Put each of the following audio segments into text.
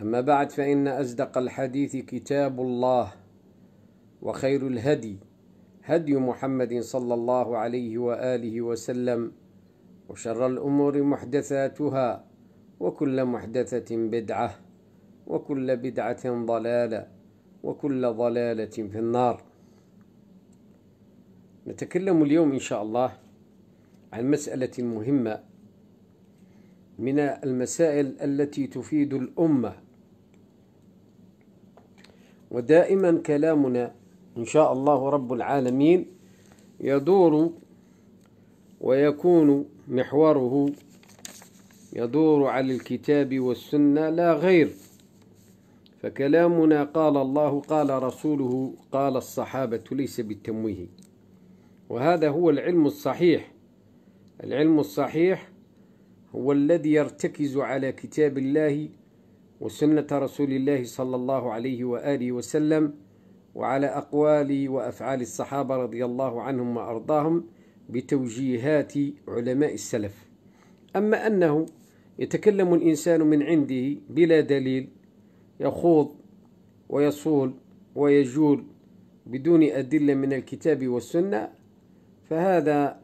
أما بعد فإن أصدق الحديث كتاب الله وخير الهدي هدي محمد صلى الله عليه وآله وسلم وشر الأمور محدثاتها وكل محدثة بدعة وكل بدعة ضلالة وكل ضلالة في النار نتكلم اليوم إن شاء الله عن مسألة مهمة من المسائل التي تفيد الأمة ودائما كلامنا إن شاء الله رب العالمين يدور ويكون محوره يدور على الكتاب والسنة لا غير فكلامنا قال الله قال رسوله قال الصحابة ليس بالتمويه وهذا هو العلم الصحيح العلم الصحيح هو الذي يرتكز على كتاب الله وسنة رسول الله صلى الله عليه وآله وسلم وعلى أقوال وأفعال الصحابة رضي الله عنهم وأرضاهم بتوجيهات علماء السلف أما أنه يتكلم الإنسان من عنده بلا دليل يخوض ويصول ويجول بدون أدلة من الكتاب والسنة فهذا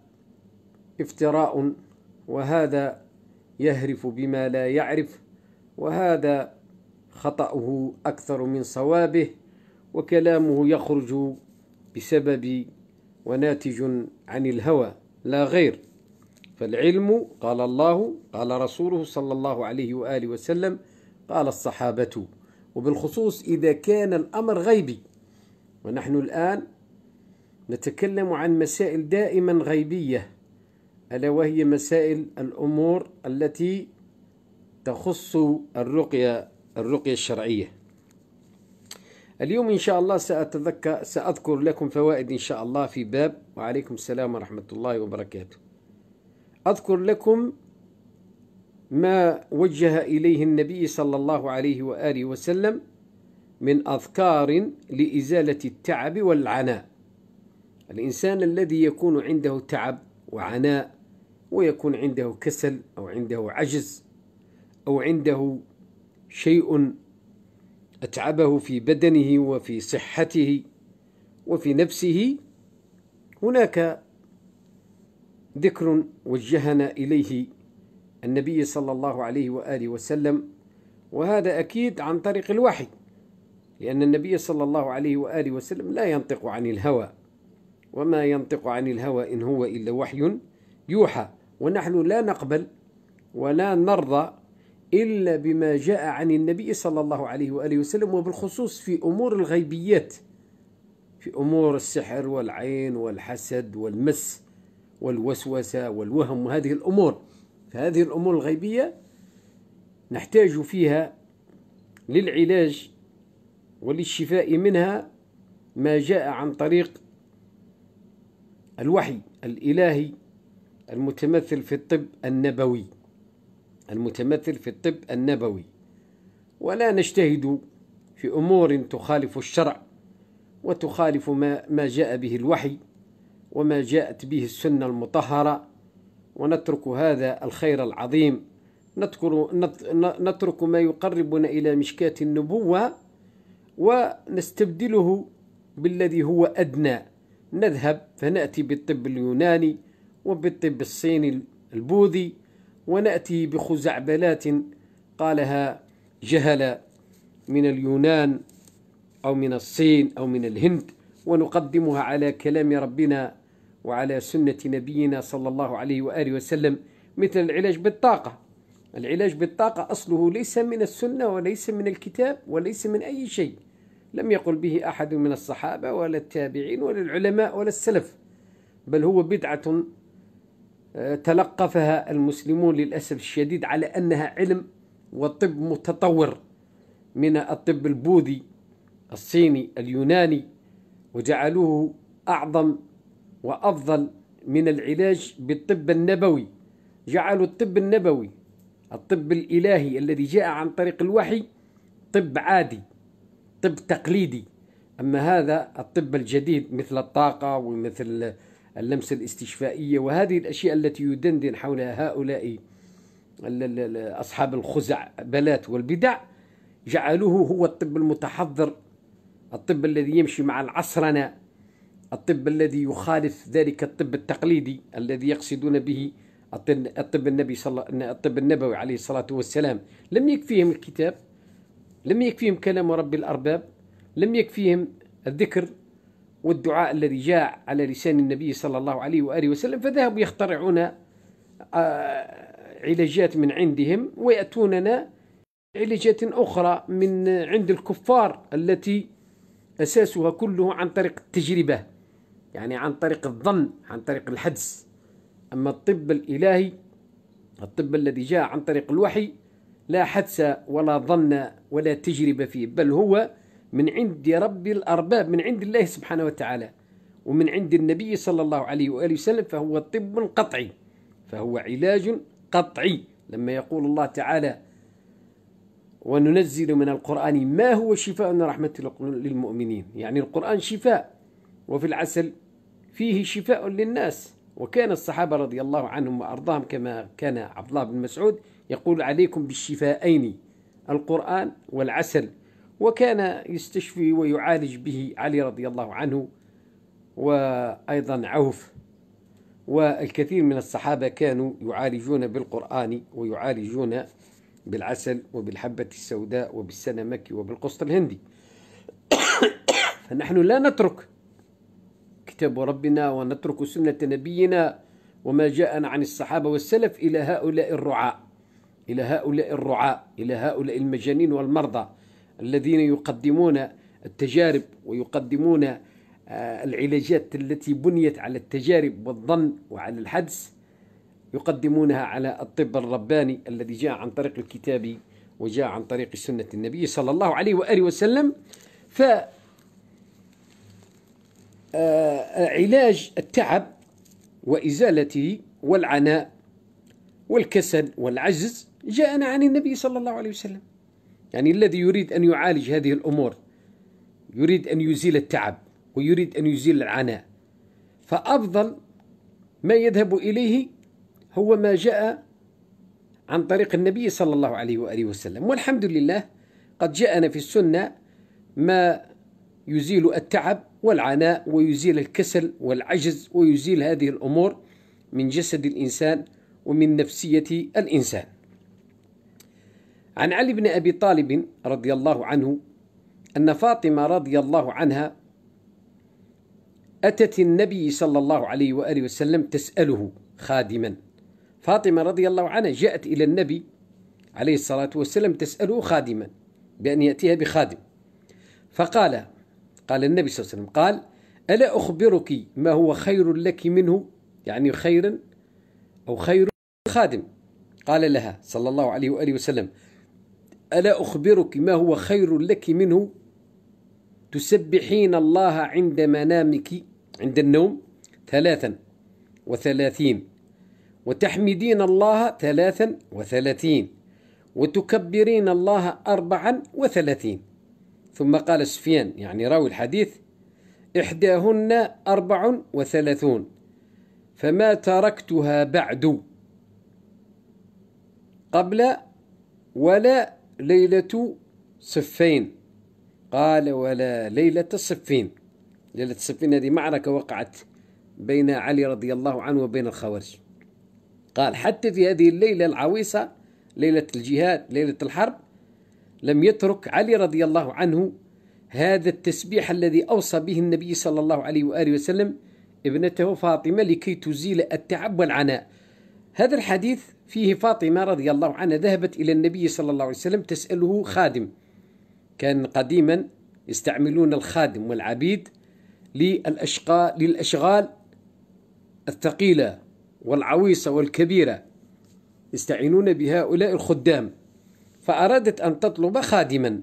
افتراء وهذا يهرف بما لا يعرف وهذا خطأه أكثر من صوابه وكلامه يخرج بسبب وناتج عن الهوى لا غير فالعلم قال الله قال رسوله صلى الله عليه وآله وسلم قال الصحابة وبالخصوص إذا كان الأمر غيبي ونحن الآن نتكلم عن مسائل دائما غيبية ألا وهي مسائل الأمور التي تخص الرقية الرقية الشرعية اليوم إن شاء الله سأتذكر سأذكر لكم فوائد إن شاء الله في باب وعليكم السلام ورحمة الله وبركاته أذكر لكم ما وجه إليه النبي صلى الله عليه وآله وسلم من أذكار لإزالة التعب والعناء الإنسان الذي يكون عنده تعب وعناء ويكون عنده كسل أو عنده عجز أو عنده شيء أتعبه في بدنه وفي صحته وفي نفسه هناك ذكر وجهنا إليه النبي صلى الله عليه وآله وسلم وهذا أكيد عن طريق الوحي لأن النبي صلى الله عليه وآله وسلم لا ينطق عن الهوى وما ينطق عن الهوى إن هو إلا وحي يوحى ونحن لا نقبل ولا نرضى إلا بما جاء عن النبي صلى الله عليه وآله وسلم وبالخصوص في أمور الغيبيات في أمور السحر والعين والحسد والمس والوسوسة والوهم وهذه الأمور فهذه الأمور الغيبية نحتاج فيها للعلاج وللشفاء منها ما جاء عن طريق الوحي الإلهي المتمثل في الطب النبوي المتمثل في الطب النبوي ولا نجتهد في امور تخالف الشرع وتخالف ما, ما جاء به الوحي وما جاءت به السنه المطهره ونترك هذا الخير العظيم نذكر نترك ما يقربنا الى مشكاه النبوه ونستبدله بالذي هو ادنى نذهب فناتي بالطب اليوناني وبالطب الصيني البوذي ونأتي بخزعبلات قالها جهل من اليونان أو من الصين أو من الهند ونقدمها على كلام ربنا وعلى سنة نبينا صلى الله عليه وآله وسلم مثل العلاج بالطاقة العلاج بالطاقة أصله ليس من السنة وليس من الكتاب وليس من أي شيء لم يقل به أحد من الصحابة ولا التابعين ولا العلماء ولا السلف بل هو بدعة تلقفها المسلمون للأسف الشديد على أنها علم وطب متطور من الطب البوذي الصيني اليوناني وجعلوه أعظم وأفضل من العلاج بالطب النبوي جعلوا الطب النبوي الطب الإلهي الذي جاء عن طريق الوحي طب عادي طب تقليدي أما هذا الطب الجديد مثل الطاقة ومثل اللمسة الاستشفائية وهذه الأشياء التي يدندن حولها هؤلاء أصحاب الخزع بلات والبدع جعلوه هو الطب المتحضر الطب الذي يمشي مع العصرنة الطب الذي يخالف ذلك الطب التقليدي الذي يقصدون به الطب النبي صلى الطب النبوي عليه الصلاة والسلام لم يكفيهم الكتاب لم يكفيهم كلام رب الأرباب لم يكفيهم الذكر والدعاء الذي جاء على لسان النبي صلى الله عليه واله وسلم فذهبوا يخترعون آه، علاجات من عندهم وياتوننا علاجات اخرى من عند الكفار التي اساسها كله عن طريق التجربه يعني عن طريق الظن عن طريق الحدس اما الطب الالهي الطب الذي جاء عن طريق الوحي لا حدس ولا ظن ولا تجربه فيه بل هو من عند رب الأرباب من عند الله سبحانه وتعالى ومن عند النبي صلى الله عليه وآله وسلم فهو طب قطعي فهو علاج قطعي لما يقول الله تعالى وننزل من القرآن ما هو شفاء رحمة للمؤمنين يعني القرآن شفاء وفي العسل فيه شفاء للناس وكان الصحابة رضي الله عنهم وأرضاهم كما كان عبد الله بن مسعود يقول عليكم بالشفاءين القرآن والعسل وكان يستشفي ويعالج به علي رضي الله عنه وأيضا عوف والكثير من الصحابة كانوا يعالجون بالقرآن ويعالجون بالعسل وبالحبة السوداء وبالسنمك وبالقسط الهندي فنحن لا نترك كتاب ربنا ونترك سنة نبينا وما جاءنا عن الصحابة والسلف إلى هؤلاء الرعاء إلى هؤلاء الرعاء إلى هؤلاء المجانين والمرضى الذين يقدمون التجارب ويقدمون آه، العلاجات التي بنيت على التجارب والظن وعلى الحدس يقدمونها على الطب الرباني الذي جاء عن طريق الكتاب وجاء عن طريق سنة النبي صلى الله عليه وآله وسلم ف آه، علاج التعب وإزالته والعناء والكسل والعجز جاءنا عن النبي صلى الله عليه وسلم يعني الذي يريد أن يعالج هذه الأمور يريد أن يزيل التعب ويريد أن يزيل العناء فأفضل ما يذهب إليه هو ما جاء عن طريق النبي صلى الله عليه وآله وسلم والحمد لله قد جاءنا في السنة ما يزيل التعب والعناء ويزيل الكسل والعجز ويزيل هذه الأمور من جسد الإنسان ومن نفسية الإنسان عن علي بن ابي طالب رضي الله عنه ان فاطمه رضي الله عنها اتت النبي صلى الله عليه واله وسلم تساله خادما فاطمه رضي الله عنها جاءت الى النبي عليه الصلاه والسلام تساله خادما بان ياتيها بخادم فقال قال النبي صلى الله عليه وسلم قال الا اخبرك ما هو خير لك منه يعني خيرا او خير خادم قال لها صلى الله عليه واله وسلم ألا أخبرك ما هو خير لك منه تسبحين الله عند منامك عند النوم ثلاثا وثلاثين وتحمدين الله ثلاثا وثلاثين وتكبرين الله أربعا وثلاثين ثم قال سفيان يعني راوي الحديث إحداهن أربع وثلاثون فما تركتها بعد قبل ولا ليلة صفين قال ولا ليلة صفين ليلة صفين هذه معركة وقعت بين علي رضي الله عنه وبين الخوارج قال حتى في هذه الليلة العويصة ليلة الجهاد ليلة الحرب لم يترك علي رضي الله عنه هذا التسبيح الذي أوصى به النبي صلى الله عليه وآله وسلم ابنته فاطمة لكي تزيل التعب والعناء هذا الحديث فيه فاطمة رضي الله عنها ذهبت إلى النبي صلى الله عليه وسلم تسأله خادم كان قديما يستعملون الخادم والعبيد للأشقاء للأشغال الثقيلة والعويصة والكبيرة يستعينون بهؤلاء الخدام فأرادت أن تطلب خادما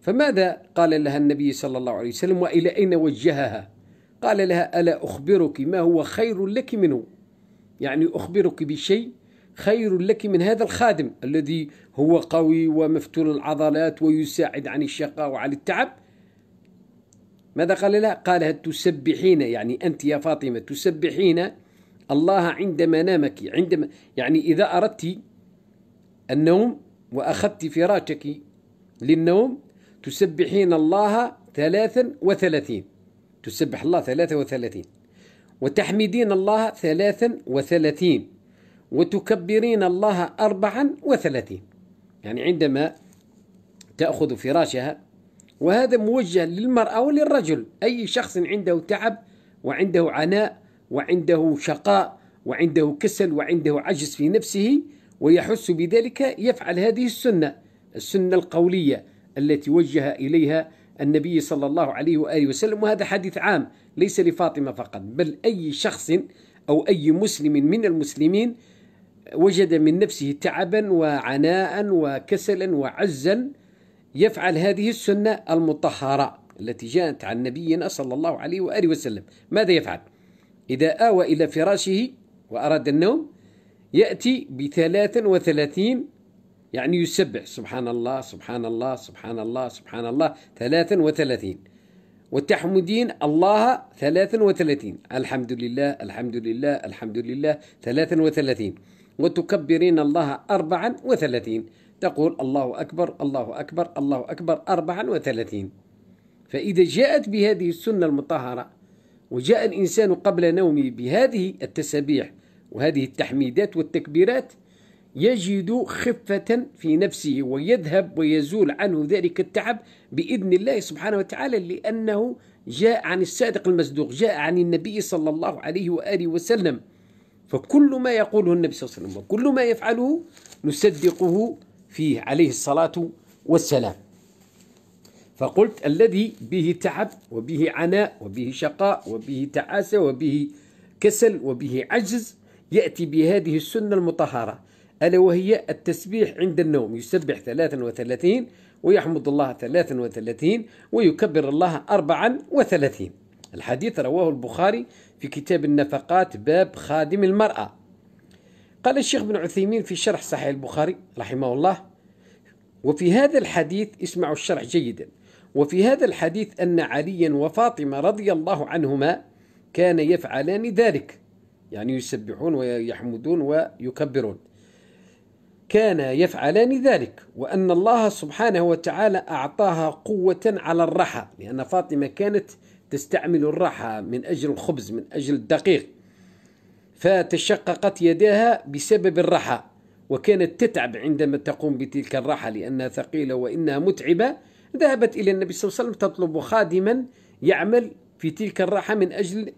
فماذا قال لها النبي صلى الله عليه وسلم وإلى أين وجهها قال لها ألا أخبرك ما هو خير لك منه يعني أخبرك بشيء خير لك من هذا الخادم الذي هو قوي ومفتون العضلات ويساعد عن الشقاء وعن التعب ماذا قال لها قال هل تسبحين يعني أنت يا فاطمة تسبحين الله عند منامك عندما يعني إذا أردت النوم وأخذت فراشك للنوم تسبحين الله ثلاثا وثلاثين تسبح الله ثلاثة وثلاثين وتحمدين الله ثلاثا وثلاثين وتكبرين الله أربعا وثلاثين يعني عندما تأخذ فراشها وهذا موجه للمرأة وللرجل أي شخص عنده تعب وعنده عناء وعنده شقاء وعنده كسل وعنده عجز في نفسه ويحس بذلك يفعل هذه السنة السنة القولية التي وجه إليها النبي صلى الله عليه وآله وسلم وهذا حديث عام ليس لفاطمة فقط بل أي شخص أو أي مسلم من المسلمين وجد من نفسه تعبا وعناء وكسلا وعزا يفعل هذه السنة المطهرة التي جاءت عن نبينا صلى الله عليه وآله وسلم ماذا يفعل؟ إذا آوى إلى فراشه وأراد النوم يأتي بثلاثا وثلاثين يعني يسبح سبحان الله سبحان الله سبحان الله سبحان الله ثلاثا وثلاثين والتحمدين الله ثلاثا وثلاثين الحمد لله الحمد لله الحمد لله ثلاثا وثلاثين وتكبرين الله أربعا وثلاثين تقول الله أكبر الله أكبر الله أكبر أربعا وثلاثين فإذا جاءت بهذه السنة المطهرة وجاء الإنسان قبل نومه بهذه التسبيح وهذه التحميدات والتكبيرات يجد خفة في نفسه ويذهب ويزول عنه ذلك التعب بإذن الله سبحانه وتعالى لأنه جاء عن الصادق المصدوق جاء عن النبي صلى الله عليه وآله وسلم فكل ما يقوله النبي صلى الله عليه وسلم وكل ما يفعله نصدقه فيه عليه الصلاة والسلام فقلت الذي به تعب وبه عناء وبه شقاء وبه تعاسة وبه كسل وبه عجز يأتي بهذه السنة المطهرة ألا وهي التسبيح عند النوم يسبح 33 ويحمد الله 33 ويكبر الله 34 الحديث رواه البخاري في كتاب النفقات باب خادم المرأة قال الشيخ بن عثيمين في شرح صحيح البخاري رحمه الله وفي هذا الحديث اسمعوا الشرح جيدا وفي هذا الحديث أن عليا وفاطمة رضي الله عنهما كان يفعلان ذلك يعني يسبحون ويحمدون ويكبرون كان يفعلان ذلك وأن الله سبحانه وتعالى أعطاها قوة على الرحى لأن فاطمة كانت تستعمل الراحة من أجل الخبز من أجل الدقيق فتشققت يداها بسبب الراحة وكانت تتعب عندما تقوم بتلك الراحة لأنها ثقيلة وإنها متعبة ذهبت إلى النبي صلى الله عليه وسلم تطلب خادما يعمل في تلك الراحة من أجل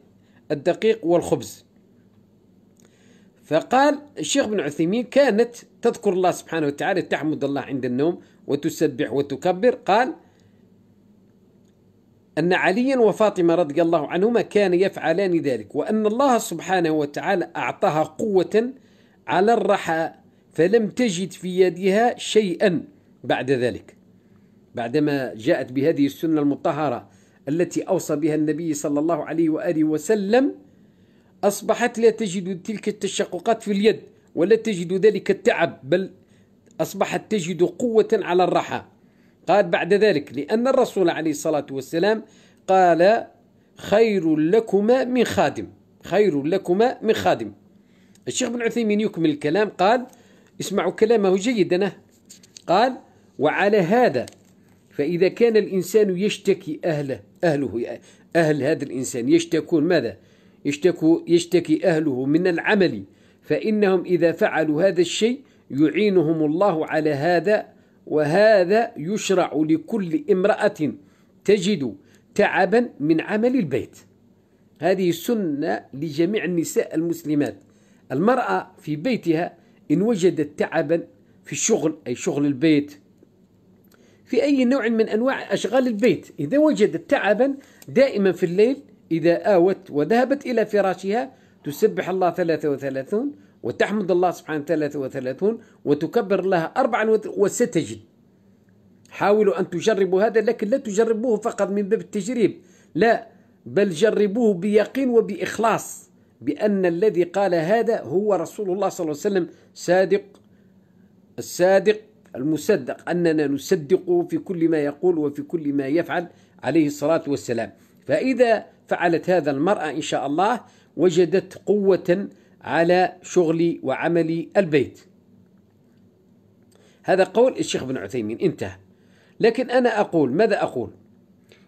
الدقيق والخبز فقال الشيخ بن عثيمين كانت تذكر الله سبحانه وتعالى تحمد الله عند النوم وتسبح وتكبر قال أن عليا وفاطمة رضي الله عنهما كان يفعلان ذلك وأن الله سبحانه وتعالى أعطاها قوة على الرحى فلم تجد في يدها شيئا بعد ذلك بعدما جاءت بهذه السنة المطهرة التي أوصى بها النبي صلى الله عليه وآله وسلم أصبحت لا تجد تلك التشققات في اليد ولا تجد ذلك التعب بل أصبحت تجد قوة على الرحى قال بعد ذلك لأن الرسول عليه الصلاة والسلام قال خير لكما من خادم خير لكما من خادم الشيخ بن عثيمين يكمل الكلام قال اسمعوا كلامه جيدا قال وعلى هذا فإذا كان الإنسان يشتكي أهله أهله أهل هذا الإنسان يشتكون ماذا؟ يشتكو يشتكي أهله من العمل فإنهم إذا فعلوا هذا الشيء يعينهم الله على هذا وهذا يشرع لكل امرأة تجد تعبا من عمل البيت هذه سنة لجميع النساء المسلمات المرأة في بيتها إن وجدت تعبا في الشغل أي شغل البيت في أي نوع من أنواع أشغال البيت إذا وجدت تعبا دائما في الليل إذا آوت وذهبت إلى فراشها تسبح الله 33 وتحمد الله سبحانه وتعالى 33 وتكبر الله 64 حاولوا أن تجربوا هذا لكن لا تجربوه فقط من باب التجريب لا بل جربوه بيقين وبإخلاص بأن الذي قال هذا هو رسول الله صلى الله عليه وسلم صادق الصادق المصدق أننا نصدقه في كل ما يقول وفي كل ما يفعل عليه الصلاة والسلام فإذا فعلت هذا المرأة إن شاء الله وجدت قوة على شغلي وعملي البيت هذا قول الشيخ ابن عثيمين انتهى لكن أنا أقول ماذا أقول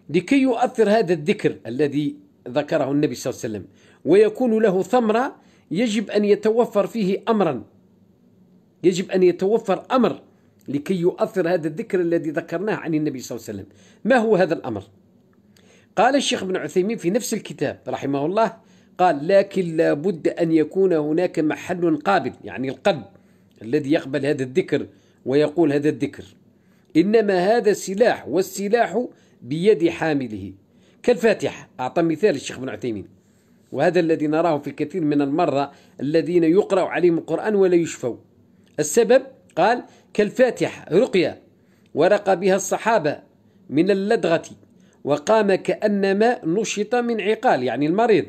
لكي يؤثر هذا الذكر الذي ذكره النبي صلى الله عليه وسلم ويكون له ثمرة يجب أن يتوفر فيه أمرا يجب أن يتوفر أمر لكي يؤثر هذا الذكر الذي ذكرناه عن النبي صلى الله عليه وسلم ما هو هذا الأمر قال الشيخ ابن عثيمين في نفس الكتاب رحمه الله قال لكن لا بد أن يكون هناك محل قابل يعني القلب الذي يقبل هذا الذكر ويقول هذا الذكر إنما هذا سلاح والسلاح بيد حامله كالفاتحة أعطى مثال الشيخ بن عثيمين وهذا الذي نراه في الكثير من المرة الذين يقرأ عليهم القرآن ولا يشفوا السبب قال كالفاتحة رقية ورقى بها الصحابة من اللدغة وقام كأنما نشط من عقال يعني المريض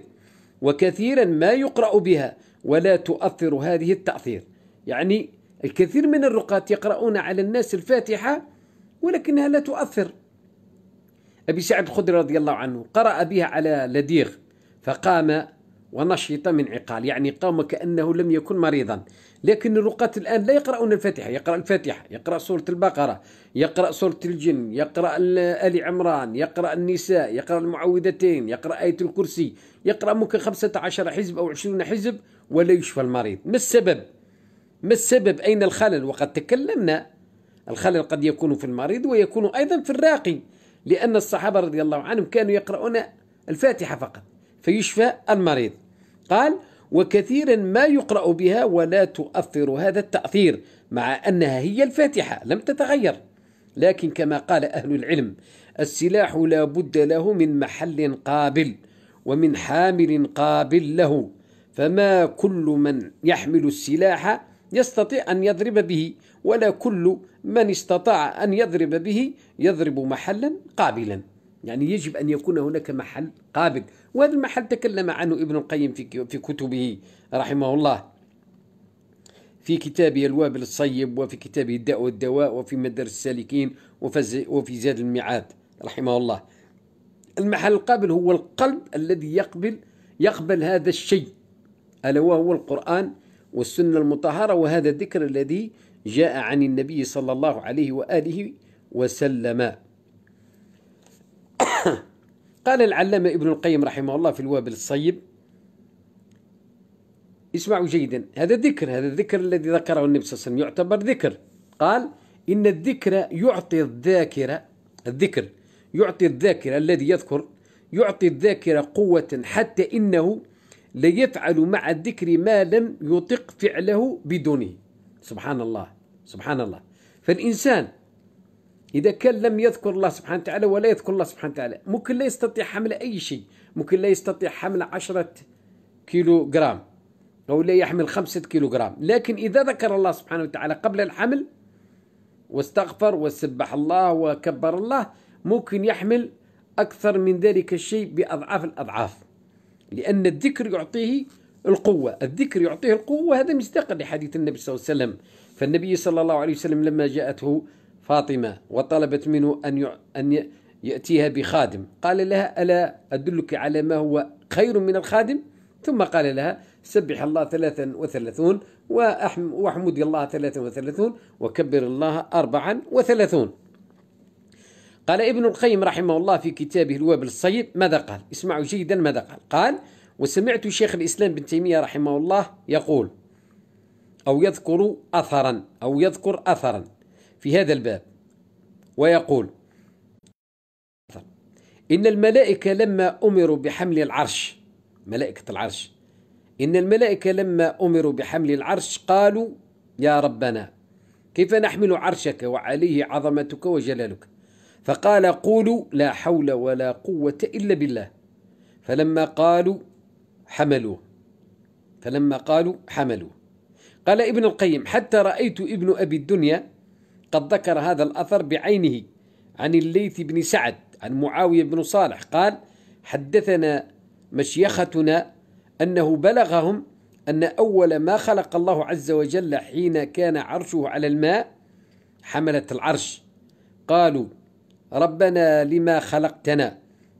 وكثيرا ما يقرأ بها ولا تؤثر هذه التأثير يعني الكثير من الرقاة يقرؤون على الناس الفاتحة ولكنها لا تؤثر أبي سعد الخدري رضي الله عنه قرأ بها على لديغ فقام ونشط من عقال يعني قام كأنه لم يكن مريضا لكن الرقاة الآن لا يقرأون الفاتحة يقرأ الفاتحة يقرأ سورة البقرة يقرأ سورة الجن يقرأ آل عمران يقرأ النساء يقرأ المعوذتين يقرأ آية الكرسي يقرأ ممكن 15 حزب أو 20 حزب ولا يشفى المريض ما السبب؟ ما السبب أين الخلل وقد تكلمنا الخلل قد يكون في المريض ويكون أيضا في الراقي لأن الصحابة رضي الله عنهم كانوا يقرؤون الفاتحة فقط فيشفى المريض قال وكثيرا ما يقرأ بها ولا تؤثر هذا التأثير مع أنها هي الفاتحة لم تتغير لكن كما قال أهل العلم السلاح لا بد له من محل قابل ومن حامل قابل له فما كل من يحمل السلاح يستطيع أن يضرب به ولا كل من استطاع أن يضرب به يضرب محلا قابلا يعني يجب أن يكون هناك محل قابل وهذا المحل تكلم عنه ابن القيم في في كتبه رحمه الله في كتابه الوابل الصيب وفي كتابه الداء والدواء وفي مدارس السالكين وفي زاد الميعاد رحمه الله المحل القابل هو القلب الذي يقبل يقبل هذا الشيء ألا وهو القرآن والسنة المطهرة وهذا الذكر الذي جاء عن النبي صلى الله عليه وآله وسلم قال العلامة ابن القيم رحمه الله في الوابل الصيب اسمعوا جيدا هذا ذكر هذا الذكر الذي ذكره النبي صلى الله عليه وسلم يعتبر ذكر قال إن الذكر يعطي الذاكرة الذكر يعطي الذاكرة الذي يذكر يعطي الذاكرة قوة حتى إنه ليفعل مع الذكر ما لم يطق فعله بدونه سبحان الله سبحان الله فالإنسان إذا كان لم يذكر الله سبحانه وتعالى ولا يذكر الله سبحانه وتعالى ممكن لا يستطيع حمل أي شيء ممكن لا يستطيع حمل عشرة كيلو جرام أو لا يحمل خمسة كيلو جرام لكن إذا ذكر الله سبحانه وتعالى قبل الحمل واستغفر وسبح الله وكبر الله ممكن يحمل أكثر من ذلك الشيء بأضعاف الأضعاف لأن الذكر يعطيه القوة الذكر يعطيه القوة هذا مصداقا لحديث النبي صلى الله عليه وسلم فالنبي صلى الله عليه وسلم لما جاءته فاطمة وطلبت منه أن أن يأتيها بخادم قال لها ألا أدلك على ما هو خير من الخادم ثم قال لها سبح الله ثلاثا وثلاثون واحمد الله ثلاثا وثلاثون وكبر الله أربعا وثلاثون قال ابن القيم رحمه الله في كتابه الوابل الصيب ماذا قال اسمعوا جيدا ماذا قال قال وسمعت شيخ الإسلام بن تيمية رحمه الله يقول أو يذكر أثرا أو يذكر أثرا في هذا الباب ويقول إن الملائكة لما أمروا بحمل العرش ملائكة العرش إن الملائكة لما أمروا بحمل العرش قالوا يا ربنا كيف نحمل عرشك وعليه عظمتك وجلالك فقال قولوا لا حول ولا قوة إلا بالله فلما قالوا حملوه فلما قالوا حملوه قال ابن القيم حتى رأيت ابن أبي الدنيا قد ذكر هذا الأثر بعينه عن الليث بن سعد عن معاوية بن صالح قال حدثنا مشيختنا أنه بلغهم أن أول ما خلق الله عز وجل حين كان عرشه على الماء حملة العرش قالوا ربنا لما خلقتنا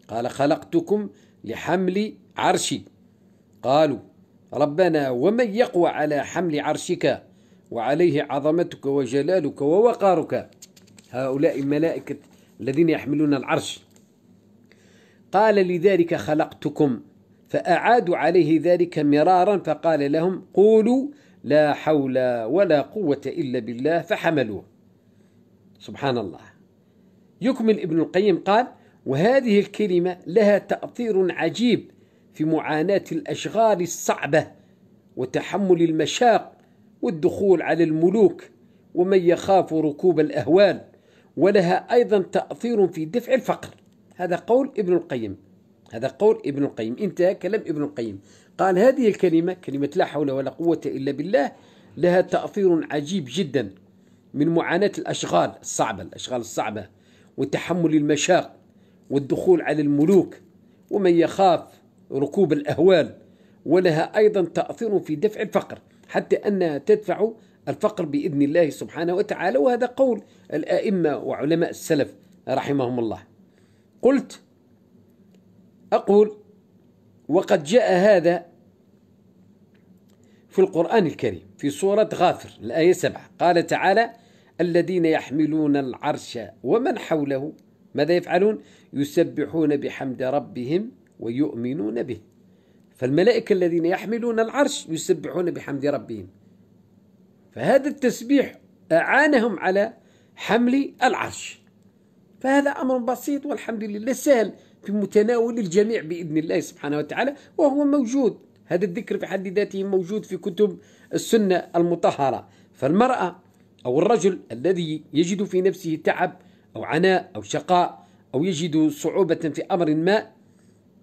قال خلقتكم لحمل عرشي قالوا ربنا ومن يقوى على حمل عرشك وعليه عظمتك وجلالك ووقارك هؤلاء الملائكة الذين يحملون العرش قال لذلك خلقتكم فأعادوا عليه ذلك مرارا فقال لهم قولوا لا حول ولا قوة إلا بالله فحملوه سبحان الله يكمل ابن القيم قال وهذه الكلمة لها تأثير عجيب في معاناة الأشغال الصعبة وتحمل المشاق والدخول على الملوك ومن يخاف ركوب الأهوال ولها أيضا تأثير في دفع الفقر هذا قول ابن القيم هذا قول ابن القيم انتهى كلام ابن القيم قال هذه الكلمة كلمة لا حول ولا قوة إلا بالله لها تأثير عجيب جدا من معاناة الأشغال الصعبة الأشغال الصعبة وتحمل المشاق والدخول على الملوك ومن يخاف ركوب الأهوال ولها أيضا تأثير في دفع الفقر حتى أنها تدفع الفقر بإذن الله سبحانه وتعالى وهذا قول الآئمة وعلماء السلف رحمهم الله قلت أقول وقد جاء هذا في القرآن الكريم في سورة غافر الآية 7 قال تعالى الذين يحملون العرش ومن حوله ماذا يفعلون يسبحون بحمد ربهم ويؤمنون به فالملائكة الذين يحملون العرش يسبحون بحمد ربهم فهذا التسبيح أعانهم على حمل العرش فهذا أمر بسيط والحمد لله سهل في متناول الجميع بإذن الله سبحانه وتعالى وهو موجود هذا الذكر في حد ذاته موجود في كتب السنة المطهرة فالمرأة أو الرجل الذي يجد في نفسه تعب أو عناء أو شقاء أو يجد صعوبة في أمر ما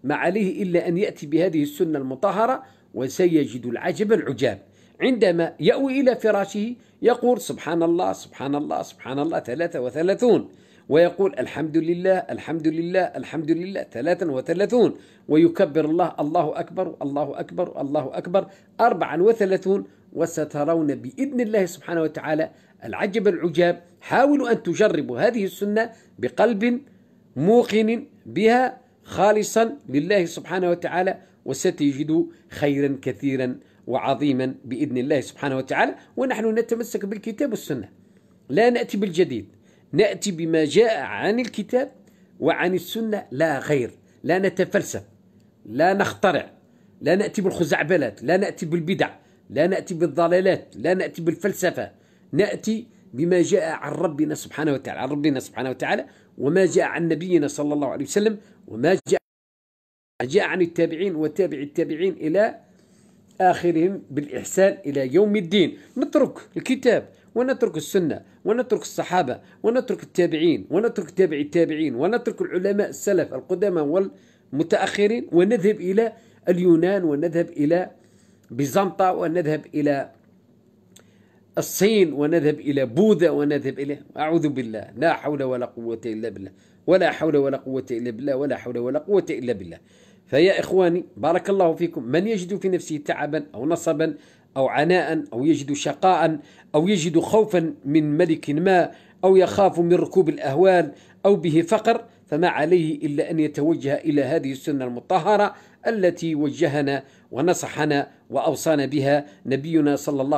ما عليه إلا أن يأتي بهذه السنة المطهرة وسيجد العجب العجاب عندما يأوي إلى فراشه يقول سبحان الله سبحان الله سبحان الله ثلاثة وثلاثون ويقول الحمد لله الحمد لله الحمد لله ثلاثا وثلاثون ويكبر الله الله أكبر الله أكبر الله أكبر أربعا وثلاثون وسترون بإذن الله سبحانه وتعالى العجب العجاب حاولوا أن تجربوا هذه السنة بقلب موقن بها خالصا لله سبحانه وتعالى وستجد خيرا كثيرا وعظيما باذن الله سبحانه وتعالى ونحن نتمسك بالكتاب والسنه لا ناتي بالجديد ناتي بما جاء عن الكتاب وعن السنه لا غير لا نتفلسف لا نخترع لا ناتي بالخزعبلات لا ناتي بالبدع لا ناتي بالضلالات لا ناتي بالفلسفه ناتي بما جاء عن ربنا سبحانه وتعالى عن ربنا سبحانه وتعالى وما جاء عن نبينا صلى الله عليه وسلم وما جاء جاء عن التابعين وتابع التابعين إلى آخرهم بالإحسان إلى يوم الدين نترك الكتاب ونترك السنة ونترك الصحابة ونترك التابعين ونترك تابع التابعين ونترك العلماء السلف القدامى والمتأخرين ونذهب إلى اليونان ونذهب إلى بيزنطة ونذهب إلى الصين ونذهب إلى بوذا ونذهب إلى أعوذ بالله لا حول ولا قوة إلا بالله ولا حول ولا قوة إلا بالله ولا حول ولا قوة إلا بالله فيا إخواني بارك الله فيكم من يجد في نفسه تعبا أو نصبا أو عناء أو يجد شقاء أو يجد خوفا من ملك ما أو يخاف من ركوب الأهوال أو به فقر فما عليه إلا أن يتوجه إلى هذه السنة المطهرة التي وجهنا ونصحنا وأوصانا بها نبينا صلى الله